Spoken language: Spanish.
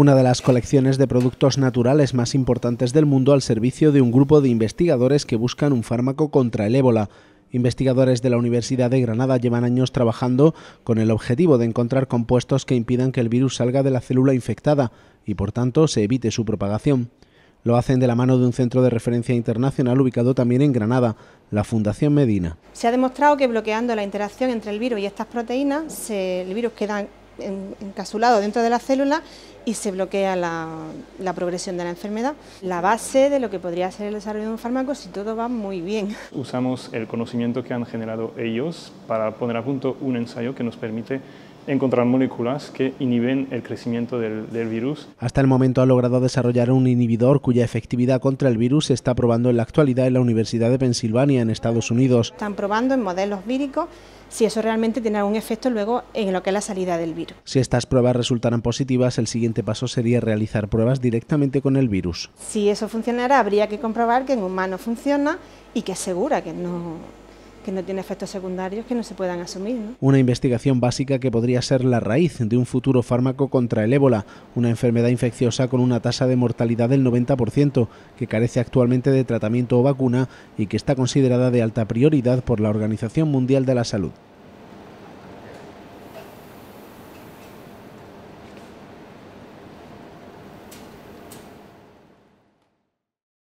una de las colecciones de productos naturales más importantes del mundo al servicio de un grupo de investigadores que buscan un fármaco contra el ébola. Investigadores de la Universidad de Granada llevan años trabajando con el objetivo de encontrar compuestos que impidan que el virus salga de la célula infectada y por tanto se evite su propagación. Lo hacen de la mano de un centro de referencia internacional ubicado también en Granada, la Fundación Medina. Se ha demostrado que bloqueando la interacción entre el virus y estas proteínas, el virus queda encasulado dentro de la célula y se bloquea la, progresión de la enfermedad. La base de lo que podría ser el desarrollo de un fármaco si todo va muy bien. Usamos el conocimiento que han generado ellos para poner a punto un ensayo que nos permite encontrar moléculas que inhiben el crecimiento del, virus. Hasta el momento ha logrado desarrollar un inhibidor cuya efectividad contra el virus se está probando en la actualidad en la Universidad de Pensilvania, en Estados Unidos. Están probando en modelos víricos si eso realmente tiene algún efecto luego en lo que es la salida del virus. Si estas pruebas resultaran positivas, el siguiente paso sería realizar pruebas directamente con el virus. Si eso funcionara, habría que comprobar que en humano funciona y que es segura, que no, tiene efectos secundarios que no se puedan asumir. Una investigación básica que podría ser la raíz de un futuro fármaco contra el ébola, una enfermedad infecciosa con una tasa de mortalidad del 90%, que carece actualmente de tratamiento o vacuna y que está considerada de alta prioridad por la Organización Mundial de la Salud.